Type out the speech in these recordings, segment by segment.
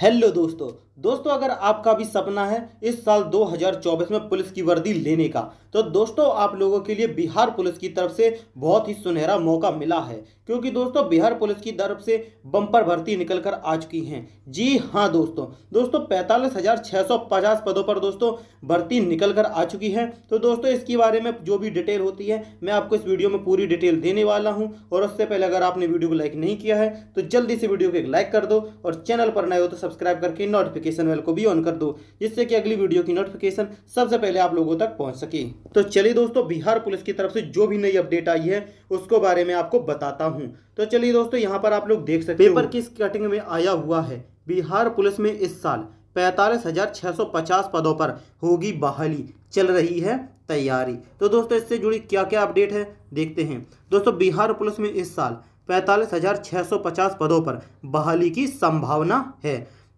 hello दोस्तों दोस्तों अगर आपका भी सपना है इस साल 2024 में पुलिस की वर्दी लेने का तो दोस्तों आप लोगों के लिए बिहार पुलिस की तरफ से बहुत ही सुनहरा मौका मिला है क्योंकि दोस्तों बिहार पुलिस की तरफ से बम्पर भर्ती निकल कर आ चुकी है जी हाँ दोस्तों दोस्तों पैंतालीस हजार छः सौ पचास पदों पर दोस्तों भर्ती निकल कर आ चुकी है तो दोस्तों इसके बारे में जो भी डिटेल होती है मैं आपको इस वीडियो में पूरी डिटेल देने वाला हूँ और उससे पहले अगर आपने वीडियो को लाइक नहीं किया है तो जल्दी से वीडियो को एक लाइक कर दो और चैनल पर नए हो तो सब्सक्राइब करके नोटिफिकेशन नोटिफिकेशन बेल को भी ऑन कर दो जिससे कि अगली वीडियो की नोटिफिकेशन सबसे पहले आप लोगों तक पहुंच सके तो चलिए दोस्तों बिहार पुलिस की तरफ से जो भी नई अपडेट आई है उसको बारे में आपको बताता हूँ तो चलिए दोस्तों यहाँ पर आप लोग देख सकते पेपर किस कटिंग में आया हुआ है बिहार पुलिस में इस साल पैंतालीस हजार छः सौ पचास पदों पर होगी बहाली चल रही है तैयारी तो दोस्तों इससे जुड़ी क्या क्या अपडेट है देखते हैं दोस्तों बिहार पुलिस में इस साल पैंतालीस हजार छः सौ पचास पदों पर बहाली की संभावना है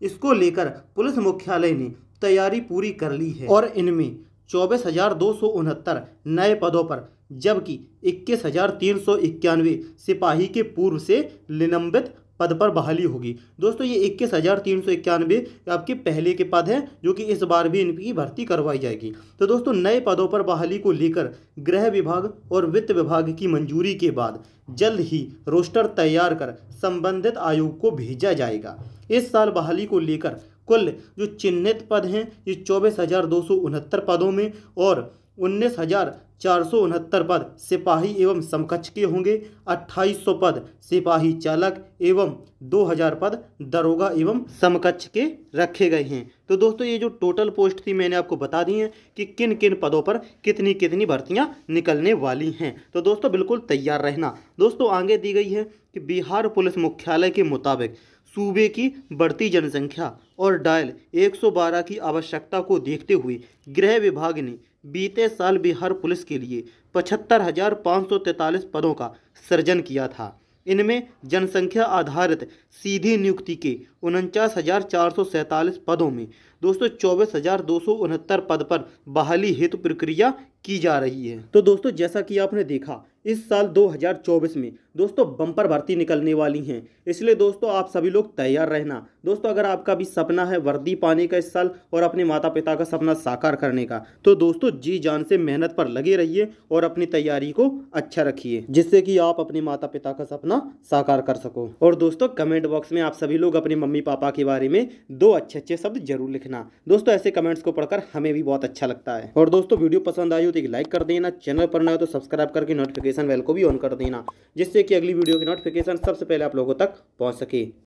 इसको लेकर पुलिस मुख्यालय ने तैयारी पूरी कर ली है और इनमें चौबीस हजार दो सौ उनहत्तर नए पदों पर जबकि इक्कीस हजार तीन सौ इक्यानवे सिपाही के पूर्व से निलंबित पद पर बहाली होगी दोस्तों ये इक्कीस हज़ार तीन सौ इक्यानवे आपके पहले के पद हैं जो कि इस बार भी इनकी भर्ती करवाई जाएगी तो दोस्तों नए पदों पर बहाली को लेकर गृह विभाग और वित्त विभाग की मंजूरी के बाद जल्द ही रोस्टर तैयार कर संबंधित आयोग को भेजा जाएगा इस साल बहाली को लेकर कुल जो चिन्हित पद हैं ये चौबीस हज़ार दो सौ उनहत्तर पदों में और उन्नीस हजार चार सौ उनहत्तर पद सिपाही एवं समकक्ष के होंगे अट्ठाईस सौ पद सिपाही चालक एवं दो हज़ार पद दरोगा एवं समकक्ष के रखे गए हैं तो दोस्तों ये जो टोटल पोस्ट थी मैंने आपको बता दी है कि किन किन पदों पर कितनी कितनी भर्तियां निकलने वाली हैं तो दोस्तों बिल्कुल तैयार रहना दोस्तों आगे दी गई है कि बिहार पुलिस मुख्यालय के मुताबिक सूबे की बढ़ती जनसंख्या और डायल 112 की आवश्यकता को देखते हुए गृह विभाग ने बीते साल बिहार पुलिस के लिए पचहत्तर हजार पाँच सौ तैंतालीस पदों का सृजन किया था इनमें जनसंख्या आधारित सीधी नियुक्ति के उनचास हजार चार सौ सैंतालीस पदों में दो चौबीस हजार दो सौ उनहत्तर पद पर बहाली हेतु प्रक्रिया की जा रही है तो दोस्तों जैसा कि आपने देखा इस साल 2024 में दोस्तों बम्पर भर्ती निकलने वाली हैं इसलिए दोस्तों आप सभी लोग तैयार रहना दोस्तों अगर आपका भी सपना है वर्दी पाने का इस साल और अपने माता पिता का सपना साकार करने का तो दोस्तों जी जान से मेहनत पर लगे रहिए और अपनी तैयारी को अच्छा रखिए जिससे कि आप अपने माता पिता का सपना साकार कर सको और दोस्तों कमेंट बॉक्स में आप सभी लोग अपने मम्मी पापा के बारे में दो अच्छे अच्छे शब्द जरूर लिखना दोस्तों ऐसे कमेंट्स को पढ़कर हमें भी बहुत अच्छा लगता है और दोस्तों वीडियो पसंद आई हो तो एक लाइक कर देना चैनल पर ना हो तो सब्सक्राइब करके नोटिफिकेशन बेल को भी ऑन कर देना जिससे कि अगली वीडियो की नोटिफिकेशन सबसे पहले आप लोगों तक पहुँच सके